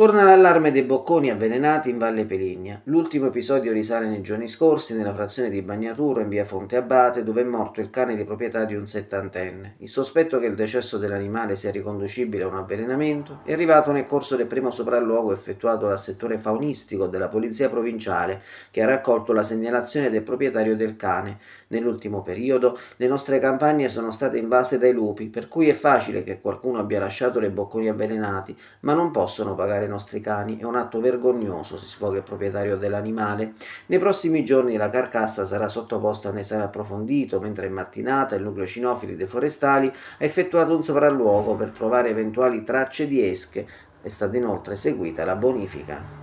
Torna l'allarme dei bocconi avvelenati in Valle Peligna. L'ultimo episodio risale nei giorni scorsi nella frazione di Bagnaturo in via Fonte Abate dove è morto il cane di proprietà di un settantenne. Il sospetto che il decesso dell'animale sia riconducibile a un avvelenamento è arrivato nel corso del primo sopralluogo effettuato dal settore faunistico della polizia provinciale che ha raccolto la segnalazione del proprietario del cane. Nell'ultimo periodo le nostre campagne sono state invase dai lupi per cui è facile che qualcuno abbia lasciato dei bocconi avvelenati ma non possono pagare nostri cani. È un atto vergognoso, si sfoga il proprietario dell'animale. Nei prossimi giorni la carcassa sarà sottoposta a un esame approfondito, mentre in mattinata il nucleo cinofili dei forestali ha effettuato un sopralluogo per trovare eventuali tracce di esche. È stata inoltre eseguita la bonifica.